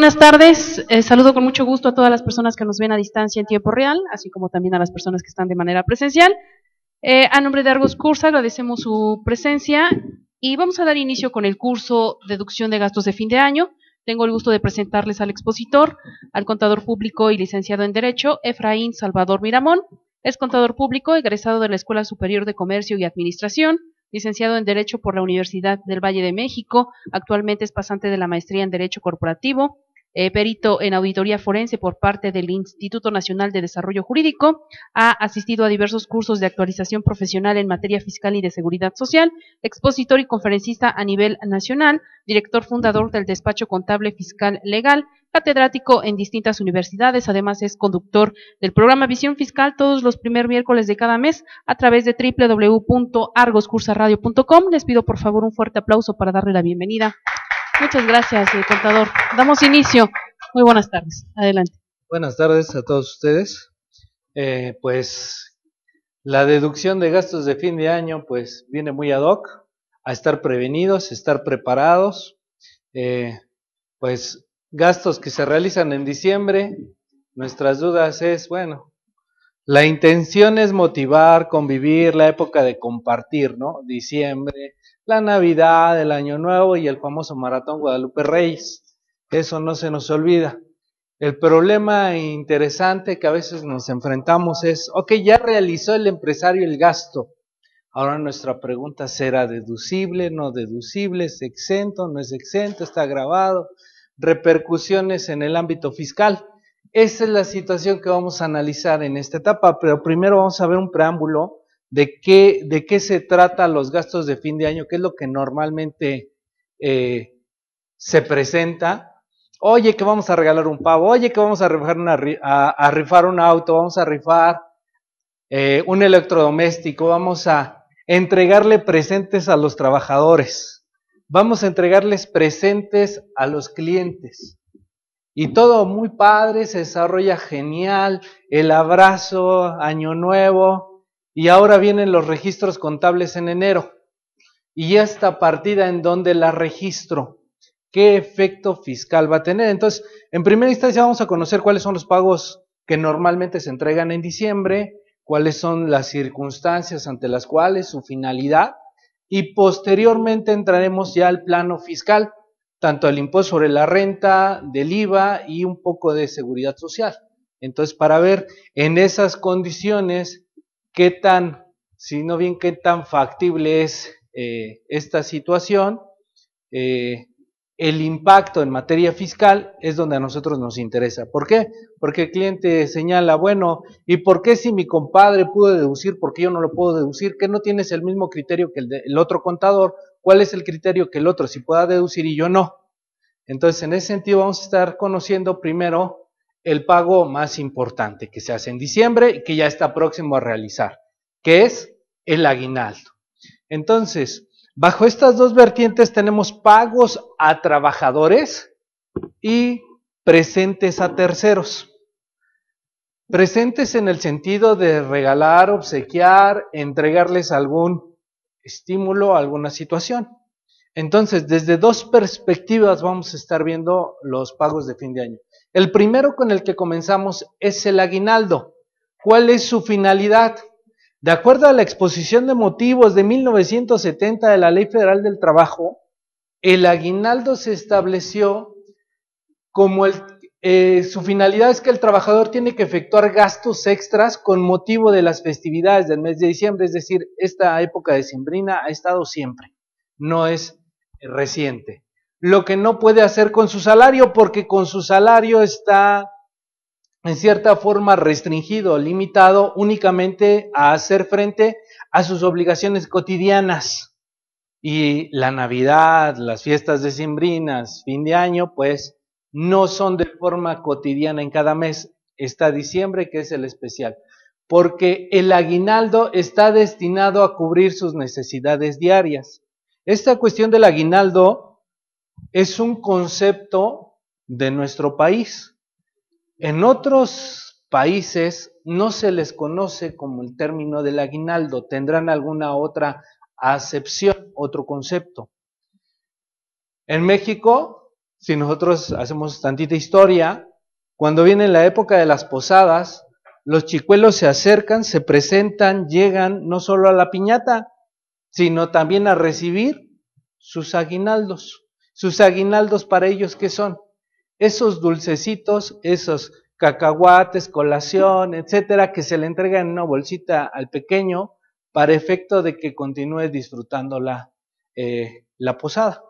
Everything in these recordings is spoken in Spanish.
buenas tardes. Eh, saludo con mucho gusto a todas las personas que nos ven a distancia en tiempo real, así como también a las personas que están de manera presencial. Eh, a nombre de Argos Cursa agradecemos su presencia y vamos a dar inicio con el curso Deducción de Gastos de Fin de Año. Tengo el gusto de presentarles al expositor, al contador público y licenciado en Derecho, Efraín Salvador Miramón. Es contador público, egresado de la Escuela Superior de Comercio y Administración, licenciado en Derecho por la Universidad del Valle de México, actualmente es pasante de la maestría en Derecho Corporativo, eh, perito en auditoría forense por parte del Instituto Nacional de Desarrollo Jurídico, ha asistido a diversos cursos de actualización profesional en materia fiscal y de seguridad social, expositor y conferencista a nivel nacional, director fundador del despacho contable fiscal legal, catedrático en distintas universidades, además es conductor del programa Visión Fiscal todos los primeros miércoles de cada mes a través de www.argoscursaradio.com. Les pido por favor un fuerte aplauso para darle la bienvenida Muchas gracias, eh, contador. Damos inicio. Muy buenas tardes. Adelante. Buenas tardes a todos ustedes. Eh, pues la deducción de gastos de fin de año pues viene muy ad hoc a estar prevenidos, estar preparados. Eh, pues gastos que se realizan en diciembre, nuestras dudas es, bueno, la intención es motivar, convivir, la época de compartir, ¿no? Diciembre, la Navidad, el Año Nuevo y el famoso Maratón Guadalupe Reyes. Eso no se nos olvida. El problema interesante que a veces nos enfrentamos es, ok, ya realizó el empresario el gasto. Ahora nuestra pregunta será deducible, no deducible, es exento, no es exento, está grabado, repercusiones en el ámbito fiscal. Esa es la situación que vamos a analizar en esta etapa, pero primero vamos a ver un preámbulo de qué, se trata los gastos de fin de año, qué es lo que normalmente eh, se presenta. Oye, que vamos a regalar un pavo, oye, que vamos a rifar, un auto, vamos a rifar eh, un electrodoméstico, vamos a entregarle presentes a los trabajadores, vamos a entregarles presentes a los clientes. Y todo muy padre, se desarrolla genial, el abrazo, año nuevo, y ahora vienen los registros contables en enero. Y esta partida en donde la registro, ¿qué efecto fiscal va a tener? Entonces, en primera instancia vamos a conocer cuáles son los pagos que normalmente se entregan en diciembre, cuáles son las circunstancias ante las cuales su finalidad, y posteriormente entraremos ya al plano fiscal, tanto el impuesto sobre la renta, del IVA y un poco de seguridad social. Entonces, para ver en esas condiciones qué tan, si no bien qué tan factible es eh, esta situación. Eh, el impacto en materia fiscal es donde a nosotros nos interesa. ¿Por qué? Porque el cliente señala, bueno, ¿y por qué si mi compadre pudo deducir, por qué yo no lo puedo deducir? ¿Que no tienes el mismo criterio que el, el otro contador? ¿Cuál es el criterio que el otro si pueda deducir y yo no? Entonces, en ese sentido, vamos a estar conociendo primero el pago más importante que se hace en diciembre y que ya está próximo a realizar, que es el aguinaldo. Entonces, bajo estas dos vertientes tenemos pagos a trabajadores y presentes a terceros. Presentes en el sentido de regalar, obsequiar, entregarles algún estímulo, alguna situación. Entonces, desde dos perspectivas vamos a estar viendo los pagos de fin de año. El primero con el que comenzamos es el aguinaldo. ¿Cuál es su finalidad? De acuerdo a la exposición de motivos de 1970 de la Ley Federal del Trabajo, el aguinaldo se estableció como el, eh, su finalidad es que el trabajador tiene que efectuar gastos extras con motivo de las festividades del mes de diciembre, es decir, esta época decembrina ha estado siempre, no es reciente lo que no puede hacer con su salario, porque con su salario está en cierta forma restringido, limitado únicamente a hacer frente a sus obligaciones cotidianas. Y la Navidad, las fiestas decembrinas, fin de año, pues no son de forma cotidiana en cada mes. Está diciembre, que es el especial, porque el aguinaldo está destinado a cubrir sus necesidades diarias. Esta cuestión del aguinaldo es un concepto de nuestro país. En otros países no se les conoce como el término del aguinaldo, tendrán alguna otra acepción, otro concepto. En México, si nosotros hacemos tantita historia, cuando viene la época de las posadas, los chicuelos se acercan, se presentan, llegan no solo a la piñata, sino también a recibir sus aguinaldos. Sus aguinaldos para ellos, ¿qué son? Esos dulcecitos, esos cacahuates, colación, etcétera, que se le entregan en una bolsita al pequeño para efecto de que continúe disfrutando la, eh, la posada.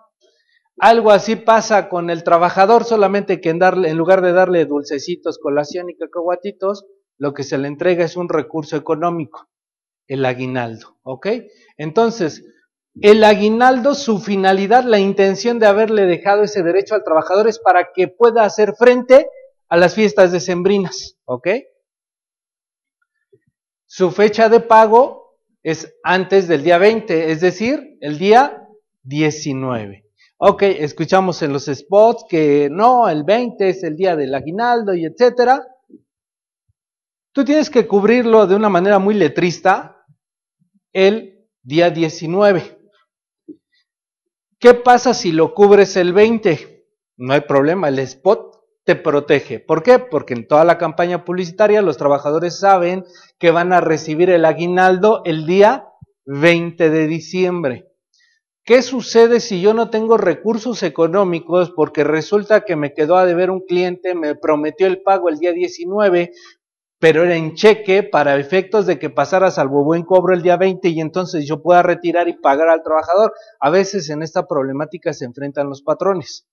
Algo así pasa con el trabajador, solamente que en, en lugar de darle dulcecitos, colación y cacahuatitos, lo que se le entrega es un recurso económico, el aguinaldo, ¿ok? Entonces, el aguinaldo, su finalidad, la intención de haberle dejado ese derecho al trabajador es para que pueda hacer frente a las fiestas decembrinas, ¿ok? Su fecha de pago es antes del día 20, es decir, el día 19. Ok, escuchamos en los spots que no, el 20 es el día del aguinaldo y etcétera. Tú tienes que cubrirlo de una manera muy letrista el día 19. ¿Qué pasa si lo cubres el 20? No hay problema, el spot te protege. ¿Por qué? Porque en toda la campaña publicitaria los trabajadores saben que van a recibir el aguinaldo el día 20 de diciembre. ¿Qué sucede si yo no tengo recursos económicos porque resulta que me quedó a deber un cliente, me prometió el pago el día 19, pero era en cheque para efectos de que pasara salvo buen cobro el día 20 y entonces yo pueda retirar y pagar al trabajador. A veces en esta problemática se enfrentan los patrones.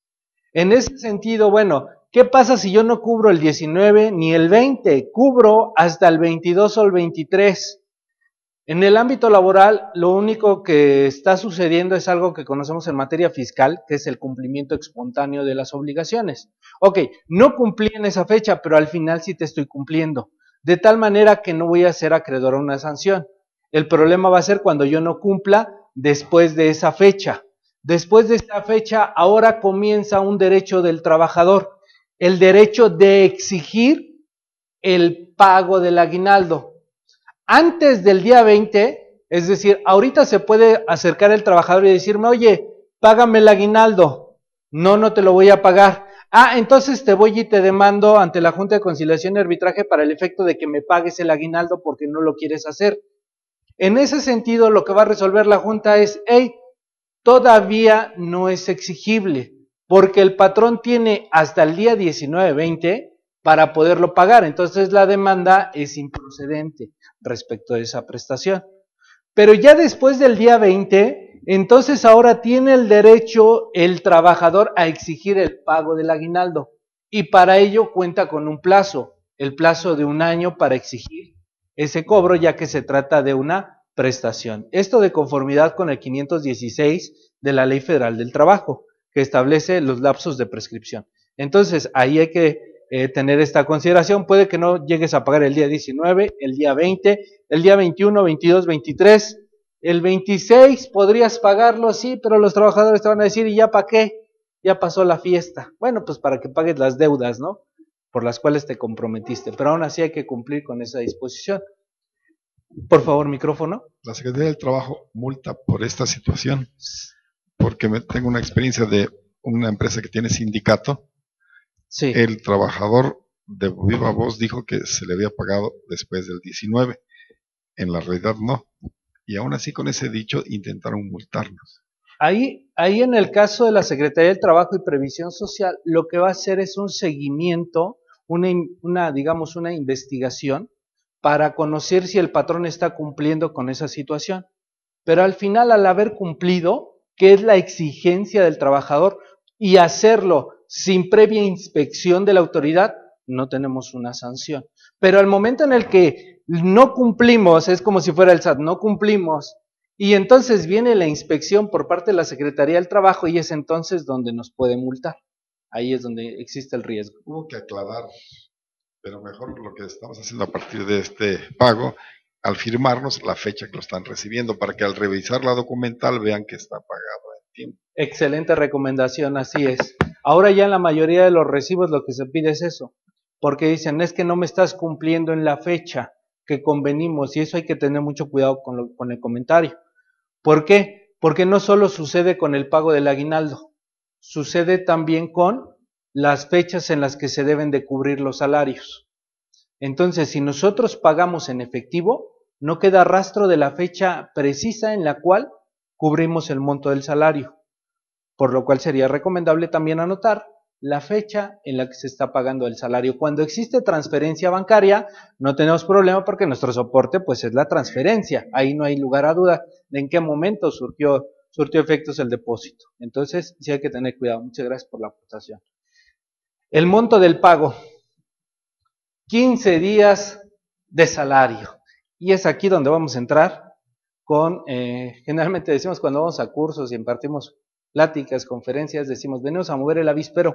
En ese sentido, bueno, ¿qué pasa si yo no cubro el 19 ni el 20? Cubro hasta el 22 o el 23. En el ámbito laboral, lo único que está sucediendo es algo que conocemos en materia fiscal, que es el cumplimiento espontáneo de las obligaciones. Ok, no cumplí en esa fecha, pero al final sí te estoy cumpliendo de tal manera que no voy a ser acreedor a una sanción. El problema va a ser cuando yo no cumpla después de esa fecha. Después de esa fecha, ahora comienza un derecho del trabajador, el derecho de exigir el pago del aguinaldo. Antes del día 20, es decir, ahorita se puede acercar el trabajador y decirme, oye, págame el aguinaldo. No, no te lo voy a pagar. Ah, entonces te voy y te demando ante la Junta de Conciliación y Arbitraje para el efecto de que me pagues el aguinaldo porque no lo quieres hacer. En ese sentido, lo que va a resolver la Junta es, hey, todavía no es exigible, porque el patrón tiene hasta el día 19-20 para poderlo pagar. Entonces la demanda es improcedente respecto a esa prestación. Pero ya después del día 20, entonces ahora tiene el derecho el trabajador a exigir el pago del aguinaldo y para ello cuenta con un plazo, el plazo de un año para exigir ese cobro ya que se trata de una prestación. Esto de conformidad con el 516 de la Ley Federal del Trabajo, que establece los lapsos de prescripción. Entonces, ahí hay que eh, tener esta consideración. Puede que no llegues a pagar el día 19, el día 20, el día 21, 22, 23 el 26 podrías pagarlo, sí, pero los trabajadores te van a decir, ¿y ya para qué? Ya pasó la fiesta. Bueno, pues para que pagues las deudas, ¿no? Por las cuales te comprometiste. Pero aún así hay que cumplir con esa disposición. Por favor, micrófono. La Secretaría del Trabajo multa por esta situación, porque tengo una experiencia de una empresa que tiene sindicato. Sí. El trabajador de viva voz dijo que se le había pagado después del 19. En la realidad no y aún así con ese dicho intentaron multarnos. Ahí, ahí en el caso de la Secretaría del Trabajo y Previsión Social, lo que va a hacer es un seguimiento, una, una digamos, una investigación para conocer si el patrón está cumpliendo con esa situación. Pero al final, al haber cumplido, que es la exigencia del trabajador, y hacerlo sin previa inspección de la autoridad, no tenemos una sanción. Pero al momento en el que no cumplimos, es como si fuera el SAT, no cumplimos. Y entonces viene la inspección por parte de la Secretaría del Trabajo y es entonces donde nos puede multar. Ahí es donde existe el riesgo. Hubo que aclarar, pero mejor lo que estamos haciendo a partir de este pago, al firmarnos la fecha que lo están recibiendo, para que al revisar la documental vean que está pagado en tiempo. Excelente recomendación, así es. Ahora ya en la mayoría de los recibos lo que se pide es eso, porque dicen, es que no me estás cumpliendo en la fecha que convenimos y eso hay que tener mucho cuidado con, el comentario. ¿Por qué? Porque no solo sucede con el pago del aguinaldo, sucede también con las fechas en las que se deben de cubrir los salarios. Entonces, si nosotros pagamos en efectivo, no queda rastro de la fecha precisa en la cual cubrimos el monto del salario, por lo cual sería recomendable también anotar la fecha en la que se está pagando el salario. Cuando existe transferencia bancaria, no tenemos problema porque nuestro soporte pues es la transferencia. Ahí no hay lugar a duda de en qué momento surgió, surgió efectos el depósito. Entonces, sí hay que tener cuidado. Muchas gracias por la aportación. El monto del pago. 15 días de salario. Y es aquí donde vamos a entrar con, eh, generalmente decimos cuando vamos a cursos y impartimos pláticas, conferencias, decimos, venimos a mover el avispero,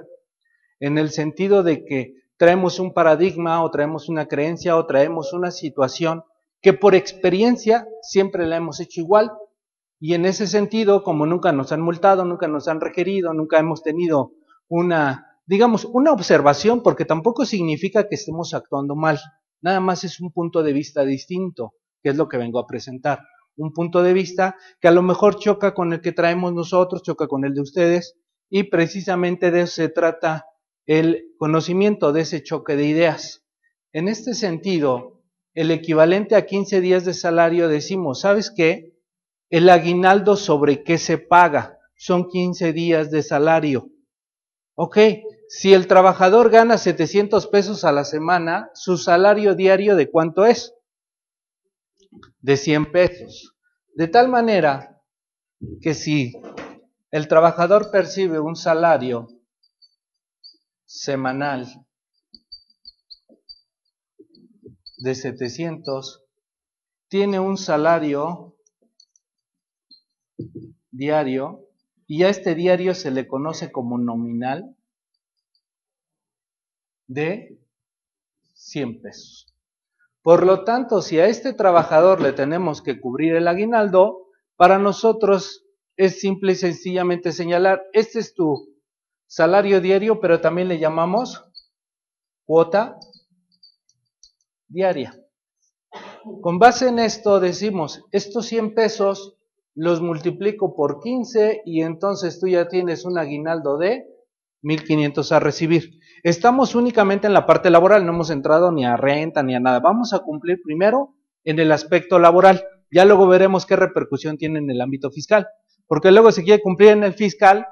en el sentido de que traemos un paradigma o traemos una creencia o traemos una situación que por experiencia siempre la hemos hecho igual. Y en ese sentido, como nunca nos han multado, nunca nos han requerido, nunca hemos tenido una, digamos, una observación, porque tampoco significa que estemos actuando mal, nada más es un punto de vista distinto, que es lo que vengo a presentar un punto de vista que a lo mejor choca con el que traemos nosotros, choca con el de ustedes, y precisamente de eso se trata el conocimiento de ese choque de ideas. En este sentido, el equivalente a 15 días de salario decimos, ¿sabes qué? El aguinaldo sobre qué se paga son 15 días de salario. Ok, si el trabajador gana 700 pesos a la semana, su salario diario de cuánto es? de 100 pesos. De tal manera que si el trabajador percibe un salario semanal de 700, tiene un salario diario y a este diario se le conoce como nominal de 100 pesos. Por lo tanto, si a este trabajador le tenemos que cubrir el aguinaldo, para nosotros es simple y sencillamente señalar, este es tu salario diario, pero también le llamamos cuota diaria. Con base en esto decimos, estos 100 pesos los multiplico por 15 y entonces tú ya tienes un aguinaldo de 1500 a recibir. Estamos únicamente en la parte laboral, no hemos entrado ni a renta ni a nada. Vamos a cumplir primero en el aspecto laboral. Ya luego veremos qué repercusión tiene en el ámbito fiscal. Porque luego se quiere cumplir en el fiscal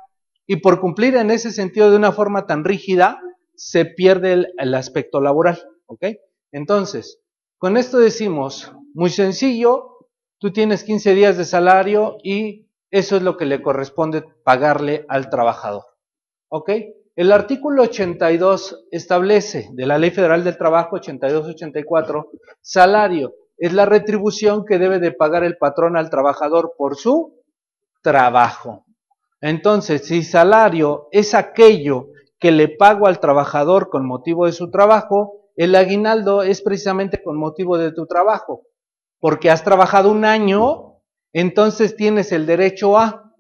y por cumplir en ese sentido de una forma tan rígida, se pierde el, aspecto laboral. ¿Ok? Entonces, con esto decimos, muy sencillo, tú tienes 15 días de salario y eso es lo que le corresponde pagarle al trabajador. ¿Ok? El artículo 82 establece, de la Ley Federal del Trabajo 8284, salario es la retribución que debe de pagar el patrón al trabajador por su trabajo. Entonces, si salario es aquello que le pago al trabajador con motivo de su trabajo, el aguinaldo es precisamente con motivo de tu trabajo, porque has trabajado un año, entonces tienes el derecho a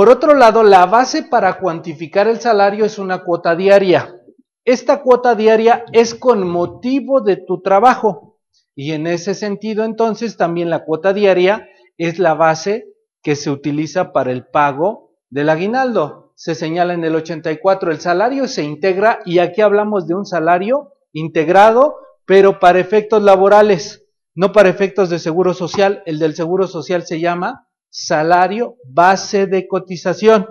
por otro lado, la base para cuantificar el salario es una cuota diaria. Esta cuota diaria es con motivo de tu trabajo y en ese sentido entonces también la cuota diaria es la base que se utiliza para el pago del aguinaldo. Se señala en el 84, el salario se integra y aquí hablamos de un salario integrado, pero para efectos laborales, no para efectos de seguro social. El del seguro social se llama salario base de cotización.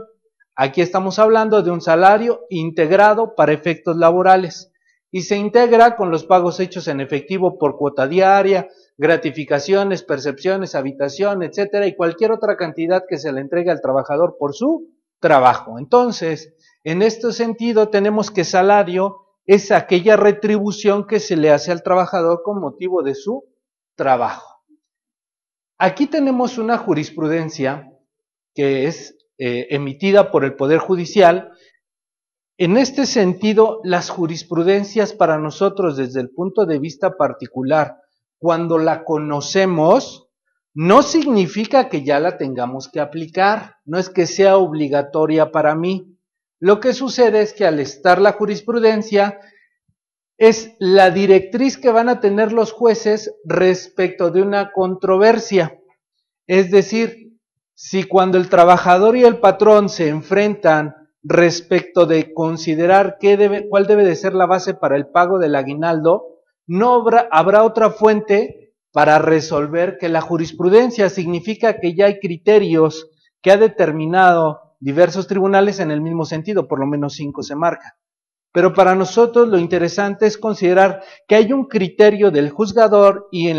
Aquí estamos hablando de un salario integrado para efectos laborales y se integra con los pagos hechos en efectivo por cuota diaria, gratificaciones, percepciones, habitación, etcétera, y cualquier otra cantidad que se le entregue al trabajador por su trabajo. Entonces, en este sentido, tenemos que salario es aquella retribución que se le hace al trabajador con motivo de su trabajo. Aquí tenemos una jurisprudencia que es eh, emitida por el Poder Judicial. En este sentido, las jurisprudencias para nosotros desde el punto de vista particular, cuando la conocemos, no significa que ya la tengamos que aplicar, no es que sea obligatoria para mí. Lo que sucede es que al estar la jurisprudencia, es la directriz que van a tener los jueces respecto de una controversia. Es decir, si cuando el trabajador y el patrón se enfrentan respecto de considerar debe, cuál debe de ser la base para el pago del aguinaldo, no habrá, otra fuente para resolver que la jurisprudencia significa que ya hay criterios que ha determinado diversos tribunales en el mismo sentido, por lo menos cinco se marcan. Pero para nosotros lo interesante es considerar que hay un criterio del juzgador y,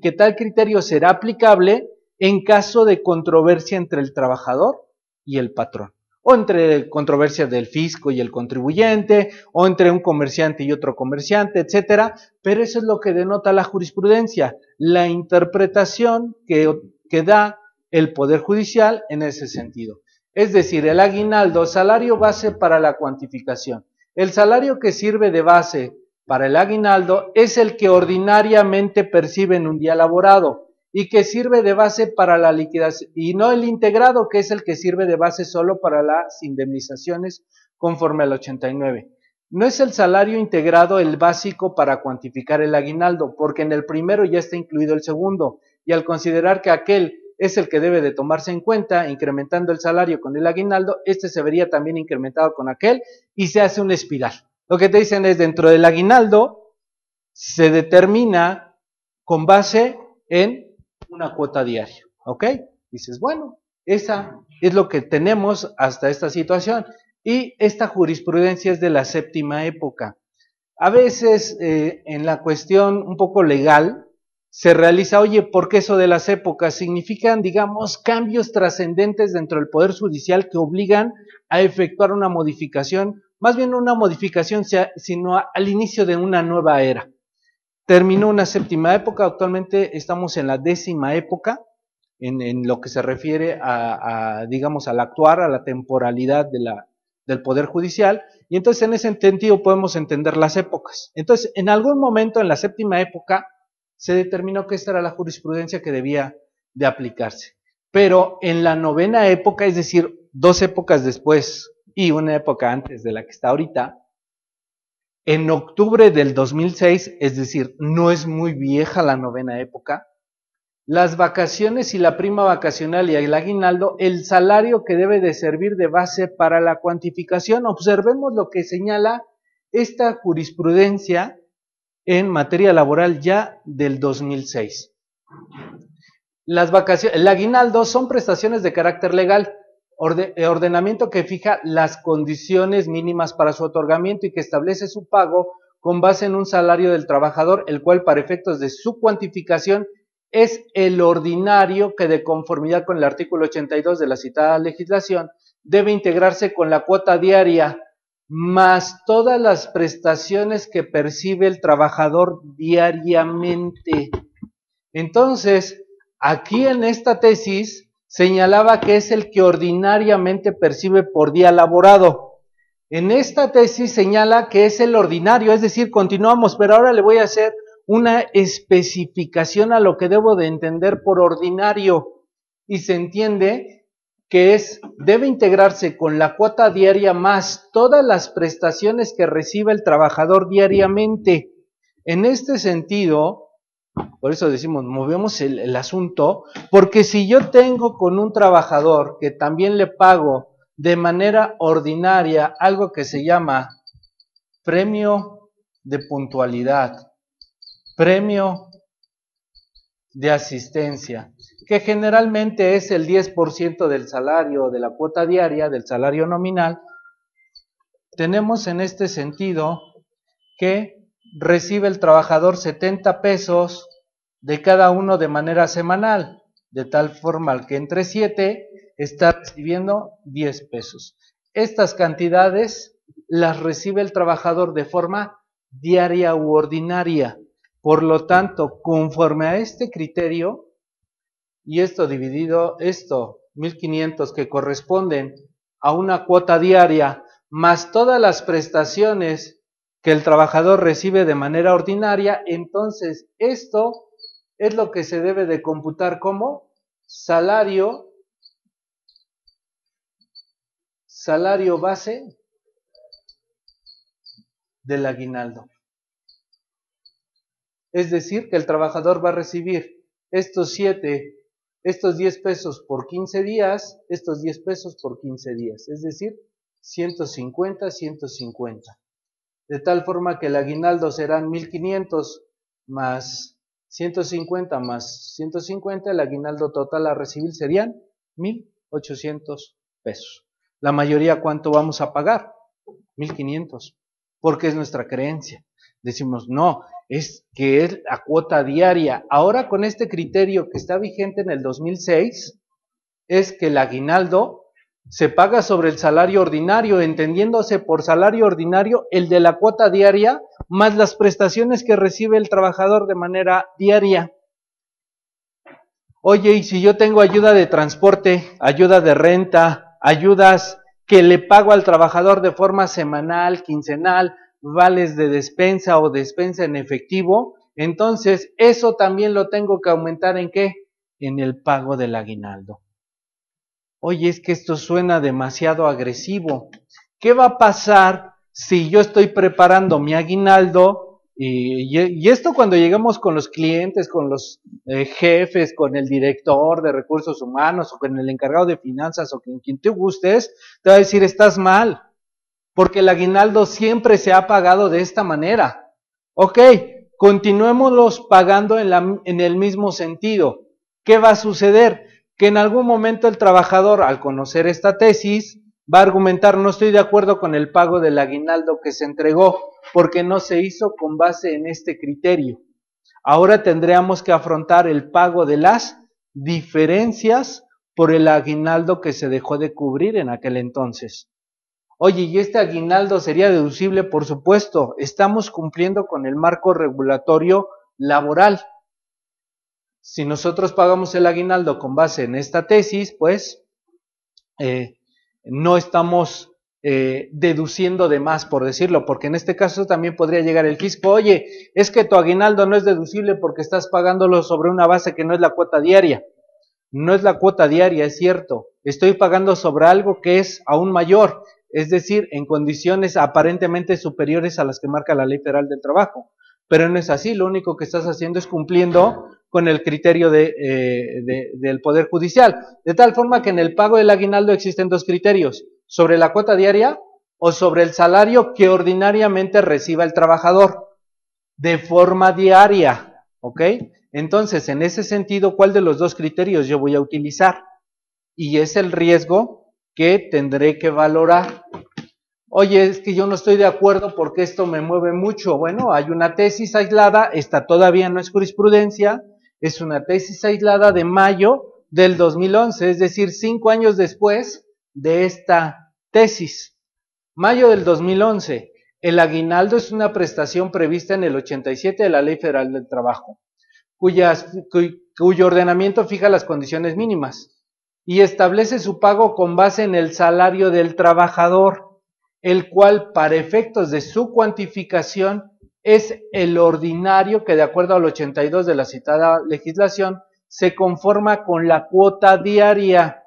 que tal criterio será aplicable en caso de controversia entre el trabajador y el patrón, o entre controversia del fisco y el contribuyente, o entre un comerciante y otro comerciante, etcétera. Pero eso es lo que denota la jurisprudencia, la interpretación que da el Poder Judicial en ese sentido. Es decir, el aguinaldo, salario base para la cuantificación. El salario que sirve de base para el aguinaldo es el que ordinariamente perciben un día laborado y que sirve de base para la liquidación, y no el integrado, que es el que sirve de base solo para las indemnizaciones conforme al 89. No es el salario integrado el básico para cuantificar el aguinaldo, porque en el primero ya está incluido el segundo, y al considerar que aquel es el que debe de tomarse en cuenta, incrementando el salario con el aguinaldo, este se vería también incrementado con aquel y se hace un espiral. Lo que te dicen es dentro del aguinaldo se determina con base en una cuota diaria, ¿ok? Dices, bueno, esa es lo que tenemos hasta esta situación y esta jurisprudencia es de la séptima época. A veces eh, en la cuestión un poco legal, se realiza, oye, porque eso de las épocas significan, digamos, cambios trascendentes dentro del Poder Judicial que obligan a efectuar una modificación, más bien una modificación, sino al inicio de una nueva era. Terminó una séptima época, actualmente estamos en la décima época, en, lo que se refiere a, a, digamos, al actuar, a la temporalidad de la, del Poder Judicial, y entonces en ese sentido podemos entender las épocas. Entonces, en algún momento en la séptima época, se determinó que esta era la jurisprudencia que debía de aplicarse. Pero en la novena época, es decir, dos épocas después y una época antes de la que está ahorita, en octubre del 2006, es decir, no es muy vieja la novena época, las vacaciones y la prima vacacional y el aguinaldo, el salario que debe de servir de base para la cuantificación. Observemos lo que señala esta jurisprudencia en materia laboral ya del 2006. Las vacaciones, el aguinaldo son prestaciones de carácter legal, eh, ordenamiento que fija las condiciones mínimas para su otorgamiento y que establece su pago con base en un salario del trabajador, el cual para efectos de su cuantificación es el ordinario que de conformidad con el artículo 82 de la citada legislación debe integrarse con la cuota diaria más todas las prestaciones que percibe el trabajador diariamente. Entonces, aquí en esta tesis señalaba que es el que ordinariamente percibe por día laborado. En esta tesis señala que es el ordinario, es decir, continuamos, pero ahora le voy a hacer una especificación a lo que debo de entender por ordinario. Y se entiende que es debe integrarse con la cuota diaria más todas las prestaciones que recibe el trabajador diariamente. En este sentido, por eso decimos, movemos el, el, asunto, porque si yo tengo con un trabajador que también le pago de manera ordinaria algo que se llama premio de puntualidad, premio de asistencia, que generalmente es el 10% del salario, de la cuota diaria, del salario nominal, tenemos en este sentido que recibe el trabajador 70 pesos de cada uno de manera semanal, de tal forma que entre 7 está recibiendo 10 pesos. Estas cantidades las recibe el trabajador de forma diaria u ordinaria. Por lo tanto, conforme a este criterio, y esto dividido, esto, 1500 que corresponden a una cuota diaria, más todas las prestaciones que el trabajador recibe de manera ordinaria, entonces esto es lo que se debe de computar como salario, salario base del aguinaldo. Es decir, que el trabajador va a recibir estos 7, estos 10 pesos por 15 días, estos 10 pesos por 15 días. Es decir, 150, 150. De tal forma que el aguinaldo serán 1500 más 150 más 150, el aguinaldo total a recibir serían 1800 pesos. La mayoría, ¿cuánto vamos a pagar? 1500, porque es nuestra creencia. Decimos, no, es que es la cuota diaria. Ahora con este criterio que está vigente en el 2006, es que el aguinaldo se paga sobre el salario ordinario, entendiéndose por salario ordinario el de la cuota diaria más las prestaciones que recibe el trabajador de manera diaria. Oye, y si yo tengo ayuda de transporte, ayuda de renta, ayudas que le pago al trabajador de forma semanal, quincenal, vales de despensa o despensa en efectivo, entonces eso también lo tengo que aumentar en qué? En el pago del aguinaldo. Oye, es que esto suena demasiado agresivo. ¿Qué va a pasar si yo estoy preparando mi aguinaldo? Y, esto cuando llegamos con los clientes, con los eh, jefes, con el director de recursos humanos o con el encargado de finanzas o con quien te gustes, te va a decir, estás mal porque el aguinaldo siempre se ha pagado de esta manera. Ok, continuémoslos pagando en, en el mismo sentido. ¿Qué va a suceder? Que en algún momento el trabajador, al conocer esta tesis, va a argumentar no estoy de acuerdo con el pago del aguinaldo que se entregó porque no se hizo con base en este criterio. Ahora tendríamos que afrontar el pago de las diferencias por el aguinaldo que se dejó de cubrir en aquel entonces. Oye, ¿y este aguinaldo sería deducible? Por supuesto, estamos cumpliendo con el marco regulatorio laboral. Si nosotros pagamos el aguinaldo con base en esta tesis, pues eh, no estamos eh, deduciendo de más, por decirlo, porque en este caso también podría llegar el fisco, oye, es que tu aguinaldo no es deducible porque estás pagándolo sobre una base que no es la cuota diaria. No es la cuota diaria, es cierto. Estoy pagando sobre algo que es aún mayor es decir, en condiciones aparentemente superiores a las que marca la ley federal del trabajo. Pero no es así, lo único que estás haciendo es cumpliendo con el criterio eh, del Poder Judicial. De tal forma que en el pago del aguinaldo existen dos criterios, sobre la cuota diaria o sobre el salario que ordinariamente reciba el trabajador, de forma diaria, ¿ok? Entonces, en ese sentido, ¿cuál de los dos criterios yo voy a utilizar? Y es el riesgo que tendré que valorar. Oye, es que yo no estoy de acuerdo porque esto me mueve mucho. Bueno, hay una tesis aislada, esta todavía no es jurisprudencia, es una tesis aislada de mayo del 2011, es decir, cinco años después de esta tesis. Mayo del 2011, el aguinaldo es una prestación prevista en el 87 de la Ley Federal del Trabajo, cuyo ordenamiento fija las condiciones mínimas y establece su pago con base en el salario del trabajador, el cual para efectos de su cuantificación es el ordinario que de acuerdo al 82 de la citada legislación se conforma con la cuota diaria,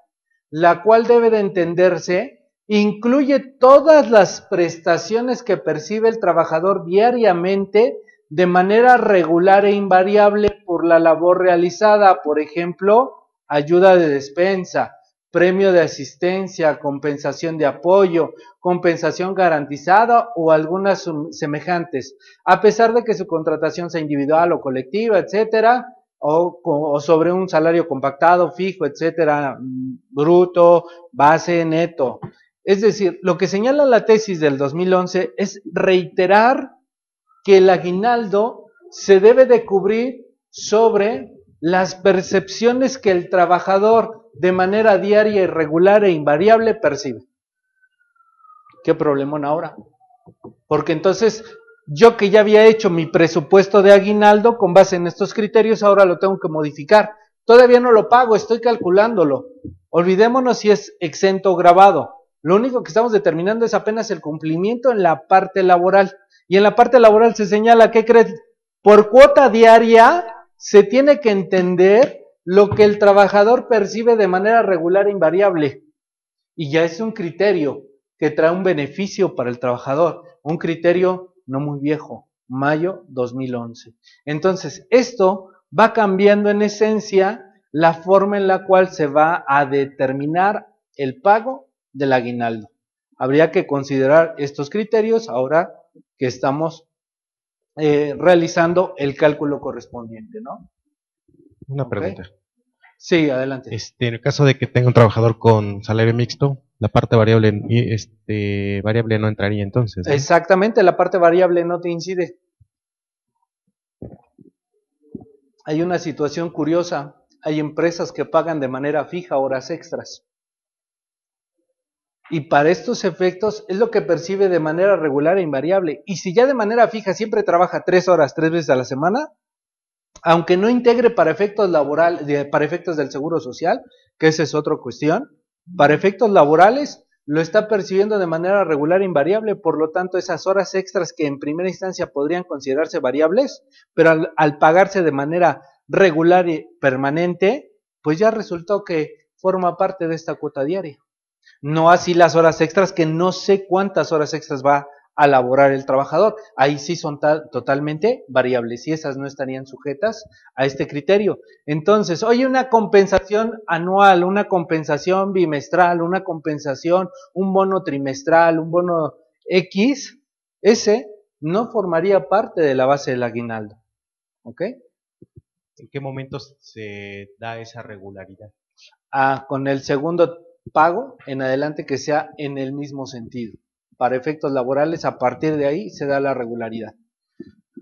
la cual debe de entenderse incluye todas las prestaciones que percibe el trabajador diariamente de manera regular e invariable por la labor realizada, por ejemplo, ayuda de despensa, premio de asistencia, compensación de apoyo, compensación garantizada o algunas semejantes, a pesar de que su contratación sea individual o colectiva, etcétera, o, sobre un salario compactado, fijo, etcétera, mm, bruto, base, neto. Es decir, lo que señala la tesis del 2011 es reiterar que el aguinaldo se debe de cubrir sobre las percepciones que el trabajador de manera diaria, irregular e invariable percibe. Qué problema ahora. Porque entonces yo que ya había hecho mi presupuesto de aguinaldo con base en estos criterios, ahora lo tengo que modificar. Todavía no lo pago, estoy calculándolo. Olvidémonos si es exento o grabado. Lo único que estamos determinando es apenas el cumplimiento en la parte laboral. Y en la parte laboral se señala, que Por cuota diaria se tiene que entender lo que el trabajador percibe de manera regular e invariable. Y ya es un criterio que trae un beneficio para el trabajador, un criterio no muy viejo, mayo 2011. Entonces, esto va cambiando en esencia la forma en la cual se va a determinar el pago del aguinaldo. Habría que considerar estos criterios ahora que estamos eh, realizando el cálculo correspondiente, ¿no? Una pregunta. Sí, adelante. Este, en el caso de que tenga un trabajador con salario mixto, la parte variable, este, variable no entraría entonces. Exactamente, la parte variable no te incide. Hay una situación curiosa. Hay empresas que pagan de manera fija horas extras y para estos efectos es lo que percibe de manera regular e invariable. Y si ya de manera fija siempre trabaja tres horas, tres veces a la semana, aunque no integre para efectos laborales, para efectos del seguro social, que esa es otra cuestión, para efectos laborales lo está percibiendo de manera regular e invariable, por lo tanto esas horas extras que en primera instancia podrían considerarse variables, pero al pagarse de manera regular y permanente, pues ya resultó que forma parte de esta cuota diaria. No así las horas extras, que no sé cuántas horas extras va a laborar el trabajador. Ahí sí son totalmente variables y esas no estarían sujetas a este criterio. Entonces, hoy una compensación anual, una compensación bimestral, una compensación, un bono trimestral, un bono X, ese no formaría parte de la base del aguinaldo. ¿Ok? ¿En qué momentos se da esa regularidad? Ah, con el segundo pago en adelante que sea en el mismo sentido. Para efectos laborales, a partir de ahí se da la regularidad.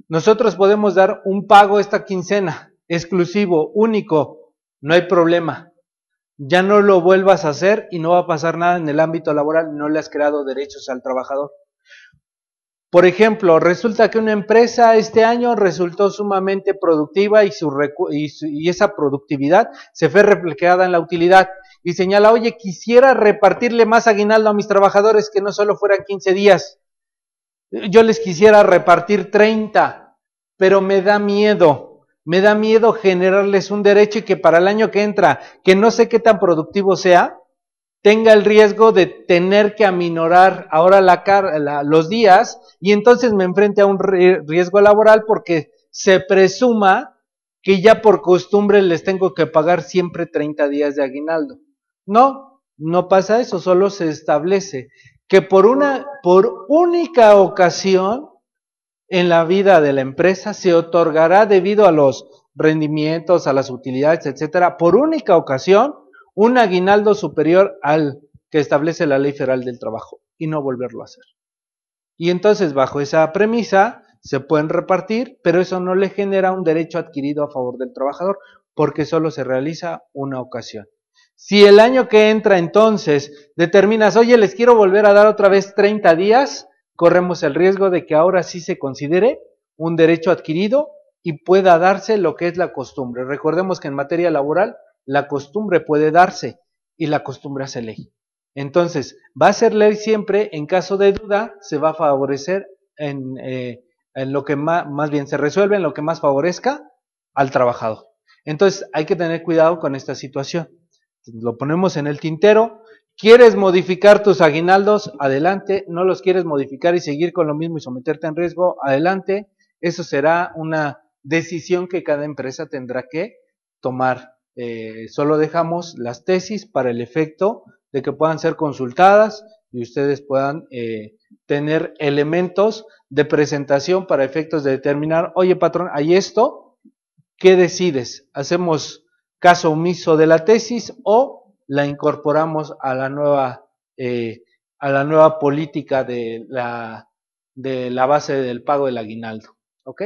Nosotros podemos dar un pago esta quincena, exclusivo, único, no hay problema. Ya no lo vuelvas a hacer y no va a pasar nada en el ámbito laboral, no le has creado derechos al trabajador. Por ejemplo, resulta que una empresa este año resultó sumamente productiva y, su, y, y esa productividad se fue reflejada en la utilidad y señala, oye, quisiera repartirle más aguinaldo a mis trabajadores que no solo fueran 15 días. Yo les quisiera repartir 30, pero me da miedo. Me da miedo generarles un derecho y que para el año que entra, que no sé qué tan productivo sea, tenga el riesgo de tener que aminorar ahora los días y entonces me enfrente a un riesgo laboral porque se presuma que ya por costumbre les tengo que pagar siempre 30 días de aguinaldo. No, no pasa eso, solo se establece que por una por única ocasión en la vida de la empresa se otorgará debido a los rendimientos, a las utilidades, etcétera, por única ocasión un aguinaldo superior al que establece la Ley Federal del Trabajo y no volverlo a hacer. Y entonces bajo esa premisa se pueden repartir, pero eso no le genera un derecho adquirido a favor del trabajador porque solo se realiza una ocasión. Si el año que entra entonces determinas, oye, les quiero volver a dar otra vez 30 días, corremos el riesgo de que ahora sí se considere un derecho adquirido y pueda darse lo que es la costumbre. Recordemos que en materia laboral la costumbre puede darse y la costumbre hace ley. Entonces, va a ser ley siempre, en caso de duda, se va a favorecer en, eh, en lo que más, más bien se resuelve, en lo que más favorezca al trabajador. Entonces, hay que tener cuidado con esta situación lo ponemos en el tintero. ¿Quieres modificar tus aguinaldos? Adelante. ¿No los quieres modificar y seguir con lo mismo y someterte en riesgo? Adelante. Eso será una decisión que cada empresa tendrá que tomar. Eh, solo dejamos las tesis para el efecto de que puedan ser consultadas y ustedes puedan eh, tener elementos de presentación para efectos de determinar, oye patrón, hay esto, ¿qué decides? ¿Hacemos caso omiso de la tesis o la incorporamos a la nueva, eh, a la nueva política de la, base del pago del aguinaldo. ¿Ok?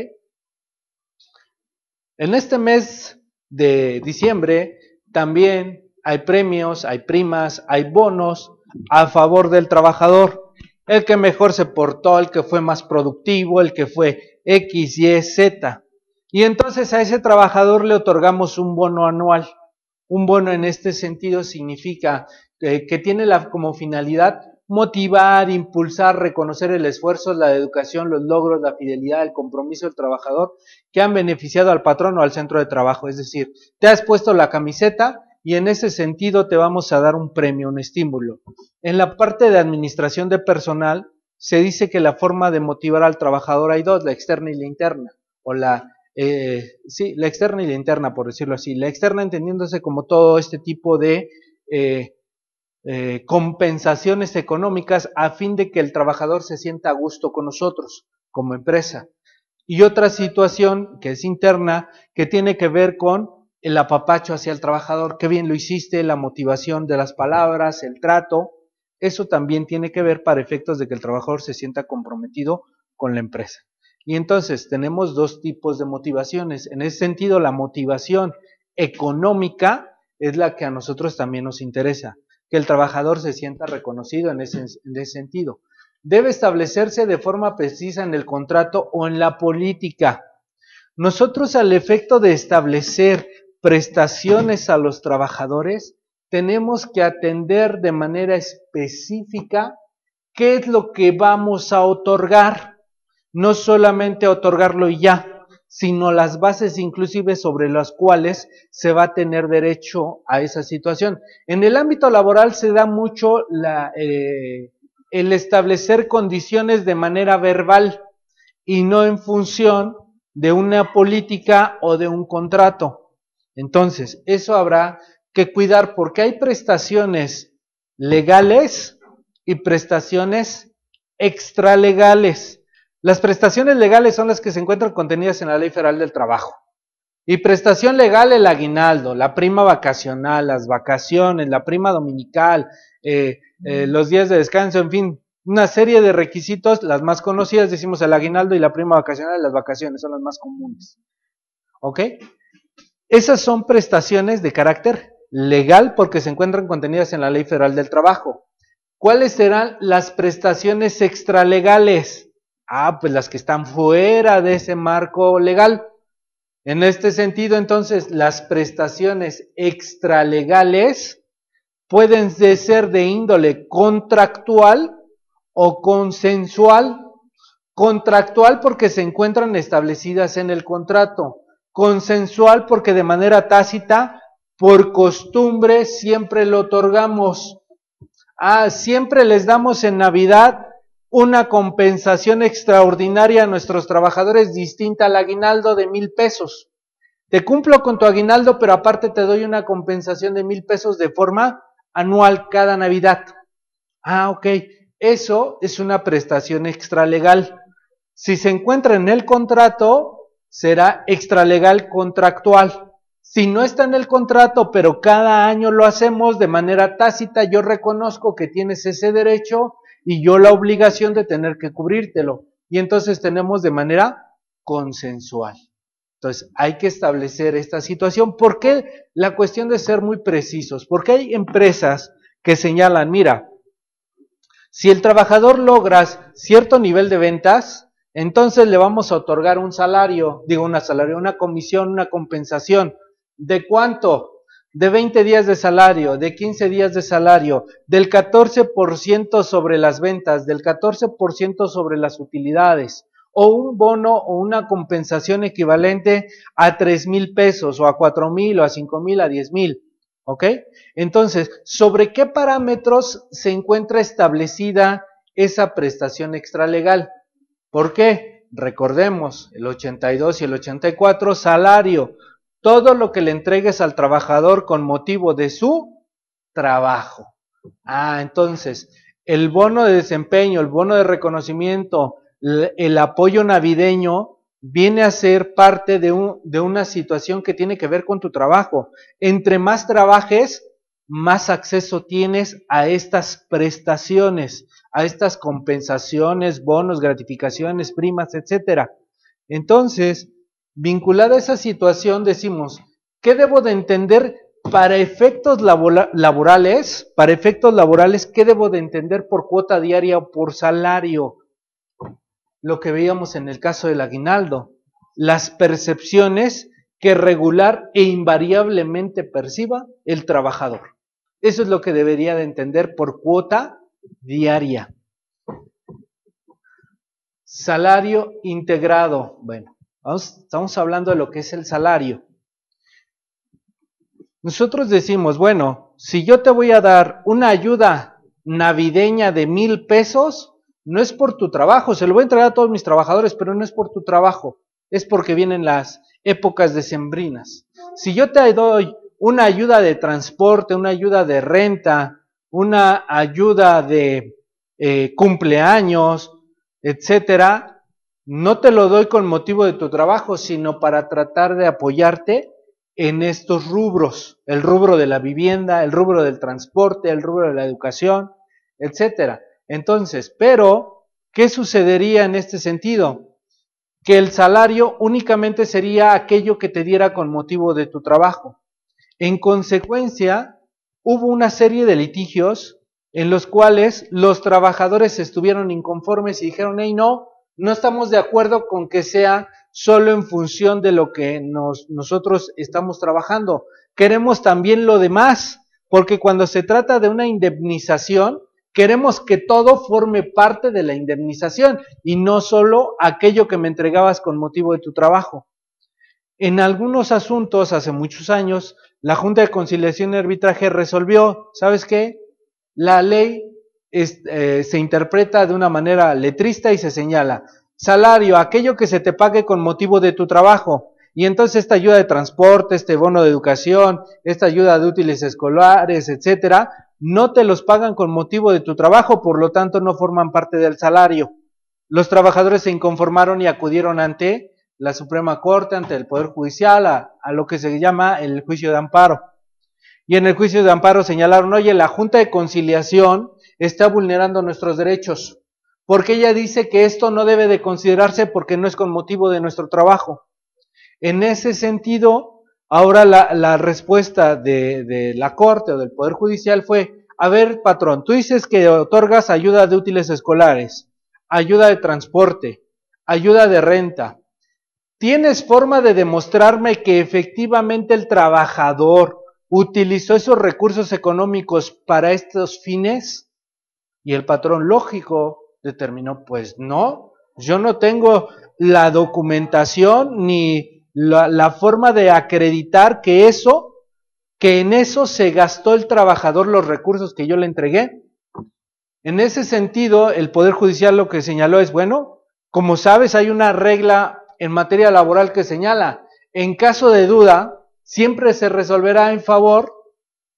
En este mes de diciembre también hay premios, hay primas, hay bonos a favor del trabajador. El que mejor se portó, el que fue más productivo, el que fue X, Y, Z. Y entonces a ese trabajador le otorgamos un bono anual. Un bono en este sentido significa eh, que tiene la, como finalidad motivar, impulsar, reconocer el esfuerzo, la educación, los logros, la fidelidad, el compromiso del trabajador que han beneficiado al patrón o al centro de trabajo. Es decir, te has puesto la camiseta y en ese sentido te vamos a dar un premio, un estímulo. En la parte de administración de personal se dice que la forma de motivar al trabajador hay dos, la externa y la interna, o la eh, sí, la externa y la interna, por decirlo así. La externa entendiéndose como todo este tipo de eh, eh, compensaciones económicas a fin de que el trabajador se sienta a gusto con nosotros como empresa. Y otra situación que es interna, que tiene que ver con el apapacho hacia el trabajador, qué bien lo hiciste, la motivación de las palabras, el trato, eso también tiene que ver para efectos de que el trabajador se sienta comprometido con la empresa. Y entonces tenemos dos tipos de motivaciones. En ese sentido, la motivación económica es la que a nosotros también nos interesa, que el trabajador se sienta reconocido en ese, sentido. Debe establecerse de forma precisa en el contrato o en la política. Nosotros al efecto de establecer prestaciones a los trabajadores, tenemos que atender de manera específica qué es lo que vamos a otorgar no solamente otorgarlo y ya, sino las bases inclusive sobre las cuales se va a tener derecho a esa situación. En el ámbito laboral se da mucho la, eh, el establecer condiciones de manera verbal y no en función de una política o de un contrato. Entonces, eso habrá que cuidar porque hay prestaciones legales y prestaciones extralegales. Las prestaciones legales son las que se encuentran contenidas en la Ley Federal del Trabajo. Y prestación legal, el aguinaldo, la prima vacacional, las vacaciones, la prima dominical, eh, eh, los días de descanso, en fin, una serie de requisitos, las más conocidas, decimos el aguinaldo y la prima vacacional, las vacaciones son las más comunes. ¿Ok? Esas son prestaciones de carácter legal porque se encuentran contenidas en la Ley Federal del Trabajo. ¿Cuáles serán las prestaciones extralegales? Ah, pues las que están fuera de ese marco legal. En este sentido, entonces, las prestaciones extralegales pueden ser de índole contractual o consensual. Contractual porque se encuentran establecidas en el contrato. Consensual porque de manera tácita, por costumbre, siempre lo otorgamos. Ah, siempre les damos en Navidad una compensación extraordinaria a nuestros trabajadores distinta al aguinaldo de mil pesos. Te cumplo con tu aguinaldo, pero aparte te doy una compensación de mil pesos de forma anual cada Navidad. Ah, ok. Eso es una prestación extralegal. Si se encuentra en el contrato, será extralegal contractual. Si no está en el contrato, pero cada año lo hacemos de manera tácita, yo reconozco que tienes ese derecho y yo la obligación de tener que cubrírtelo. Y entonces tenemos de manera consensual. Entonces hay que establecer esta situación. ¿Por qué la cuestión de ser muy precisos? Porque hay empresas que señalan, mira, si el trabajador logras cierto nivel de ventas, entonces le vamos a otorgar un salario, digo, una salario, una comisión, una compensación. ¿De cuánto? de 20 días de salario, de 15 días de salario, del 14% sobre las ventas, del 14% sobre las utilidades, o un bono o una compensación equivalente a 3 mil pesos, o a 4 mil, o a 5 mil, a 10 mil. ¿Ok? Entonces, ¿sobre qué parámetros se encuentra establecida esa prestación extralegal? ¿Por qué? Recordemos, el 82 y el 84, salario, todo lo que le entregues al trabajador con motivo de su trabajo. Ah, entonces, el bono de desempeño, el bono de reconocimiento, el apoyo navideño viene a ser parte de, de una situación que tiene que ver con tu trabajo. Entre más trabajes, más acceso tienes a estas prestaciones, a estas compensaciones, bonos, gratificaciones, primas, etcétera. Entonces, Vinculada a esa situación decimos, ¿qué debo de entender para efectos laborales? Para efectos laborales, ¿qué debo de entender por cuota diaria o por salario? Lo que veíamos en el caso del aguinaldo, las percepciones que regular e invariablemente perciba el trabajador. Eso es lo que debería de entender por cuota diaria. Salario integrado. Bueno, estamos hablando de lo que es el salario. Nosotros decimos, bueno, si yo te voy a dar una ayuda navideña de mil pesos, no es por tu trabajo, se lo voy a entregar a todos mis trabajadores, pero no es por tu trabajo, es porque vienen las épocas decembrinas. Si yo te doy una ayuda de transporte, una ayuda de renta, una ayuda de eh, cumpleaños, etcétera, no te lo doy con motivo de tu trabajo, sino para tratar de apoyarte en estos rubros, el rubro de la vivienda, el rubro del transporte, el rubro de la educación, etcétera. Entonces, pero ¿qué sucedería en este sentido? Que el salario únicamente sería aquello que te diera con motivo de tu trabajo. En consecuencia, hubo una serie de litigios en los cuales los trabajadores estuvieron inconformes y dijeron, hey, no, no estamos de acuerdo con que sea solo en función de lo que nosotros estamos trabajando. Queremos también lo demás, porque cuando se trata de una indemnización, queremos que todo forme parte de la indemnización y no solo aquello que me entregabas con motivo de tu trabajo. En algunos asuntos, hace muchos años, la Junta de Conciliación y Arbitraje resolvió, ¿sabes qué? La ley eh, se interpreta de una manera letrista y se señala salario, aquello que se te pague con motivo de tu trabajo. Y entonces esta ayuda de transporte, este bono de educación, esta ayuda de útiles escolares, etcétera, no te los pagan con motivo de tu trabajo, por lo tanto no forman parte del salario. Los trabajadores se inconformaron y acudieron ante la Suprema Corte, ante el Poder Judicial, a lo que se llama el juicio de amparo y en el juicio de amparo señalaron, oye, la Junta de Conciliación está vulnerando nuestros derechos, porque ella dice que esto no debe de considerarse porque no es con motivo de nuestro trabajo. En ese sentido, ahora la, respuesta de, de la Corte o del Poder Judicial fue, a ver, patrón, tú dices que otorgas ayuda de útiles escolares, ayuda de transporte, ayuda de renta. ¿Tienes forma de demostrarme que efectivamente el trabajador utilizó esos recursos económicos para estos fines? Y el patrón lógico determinó, pues no, yo no tengo la documentación ni la, forma de acreditar que eso, que en eso se gastó el trabajador los recursos que yo le entregué. En ese sentido, el Poder Judicial lo que señaló es, bueno, como sabes, hay una regla en materia laboral que señala, en caso de duda, siempre se resolverá en favor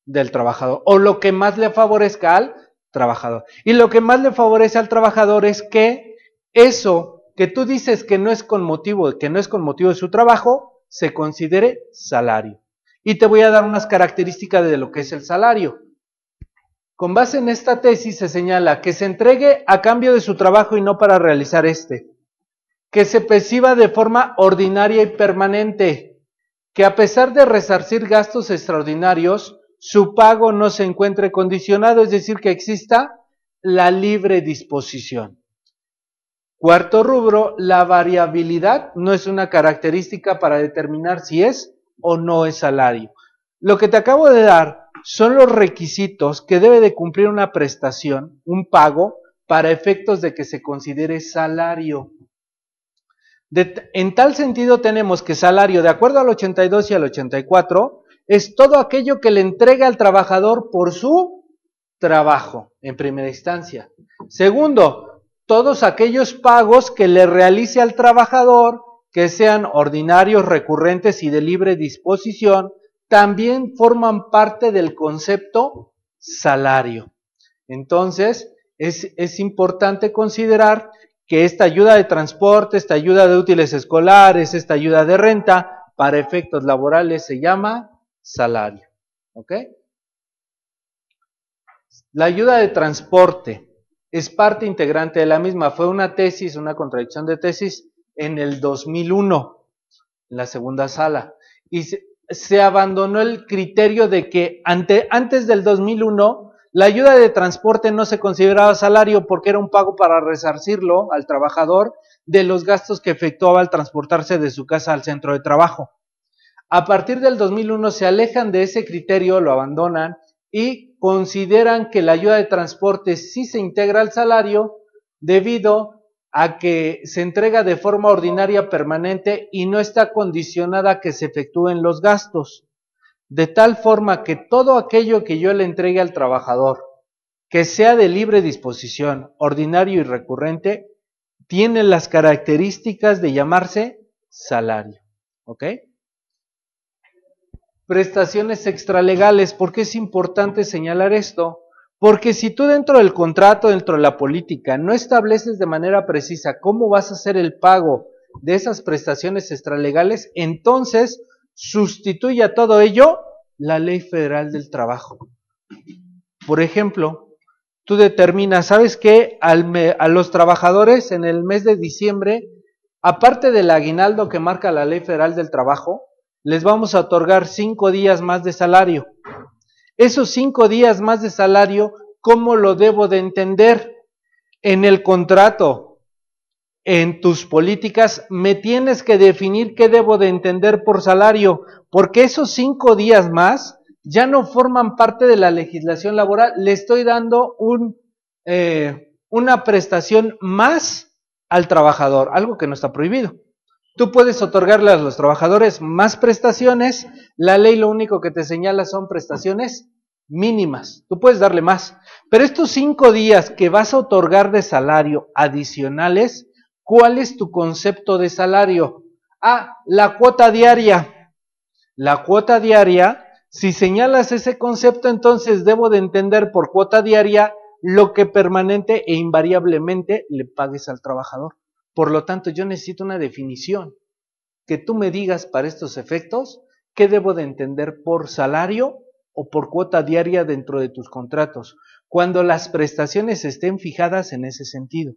del trabajador o lo que más le favorezca al trabajador. Y lo que más le favorece al trabajador es que eso que tú dices que no es con motivo, que no es con motivo de su trabajo, se considere salario. Y te voy a dar unas características de lo que es el salario. Con base en esta tesis se señala que se entregue a cambio de su trabajo y no para realizar este, que se perciba de forma ordinaria y permanente, que a pesar de resarcir gastos extraordinarios, su pago no se encuentre condicionado, es decir, que exista la libre disposición. Cuarto rubro, la variabilidad no es una característica para determinar si es o no es salario. Lo que te acabo de dar son los requisitos que debe de cumplir una prestación, un pago, para efectos de que se considere salario en tal sentido tenemos que salario, de acuerdo al 82 y al 84, es todo aquello que le entrega al trabajador por su trabajo, en primera instancia. Segundo, todos aquellos pagos que le realice al trabajador, que sean ordinarios, recurrentes y de libre disposición, también forman parte del concepto salario. Entonces, es, es importante considerar que esta ayuda de transporte, esta ayuda de útiles escolares, esta ayuda de renta para efectos laborales se llama salario. ¿Ok? La ayuda de transporte es parte integrante de la misma. Fue una tesis, una contradicción de tesis en el 2001, en la segunda sala. Y se, abandonó el criterio de que antes del 2001 la ayuda de transporte no se consideraba salario porque era un pago para resarcirlo al trabajador de los gastos que efectuaba al transportarse de su casa al centro de trabajo. A partir del 2001 se alejan de ese criterio, lo abandonan y consideran que la ayuda de transporte sí se integra al salario debido a que se entrega de forma ordinaria permanente y no está condicionada a que se efectúen los gastos de tal forma que todo aquello que yo le entregue al trabajador, que sea de libre disposición, ordinario y recurrente, tiene las características de llamarse salario. ¿Ok? Prestaciones extralegales. ¿Por qué es importante señalar esto? Porque si tú dentro del contrato, dentro de la política, no estableces de manera precisa cómo vas a hacer el pago de esas prestaciones extralegales, entonces sustituye a todo ello la ley federal del trabajo. Por ejemplo, tú determinas, ¿sabes qué? a los trabajadores en el mes de diciembre, aparte del aguinaldo que marca la ley federal del trabajo, les vamos a otorgar cinco días más de salario. Esos cinco días más de salario, ¿cómo lo debo de entender? En el contrato, en tus políticas, me tienes que definir qué debo de entender por salario, porque esos cinco días más ya no forman parte de la legislación laboral. Le estoy dando un, eh, una prestación más al trabajador, algo que no está prohibido. Tú puedes otorgarle a los trabajadores más prestaciones. La ley lo único que te señala son prestaciones mínimas. Tú puedes darle más. Pero estos cinco días que vas a otorgar de salario adicionales ¿Cuál es tu concepto de salario? Ah, la cuota diaria. La cuota diaria, si señalas ese concepto, entonces debo de entender por cuota diaria lo que permanente e invariablemente le pagues al trabajador. Por lo tanto, yo necesito una definición que tú me digas para estos efectos qué debo de entender por salario o por cuota diaria dentro de tus contratos, cuando las prestaciones estén fijadas en ese sentido.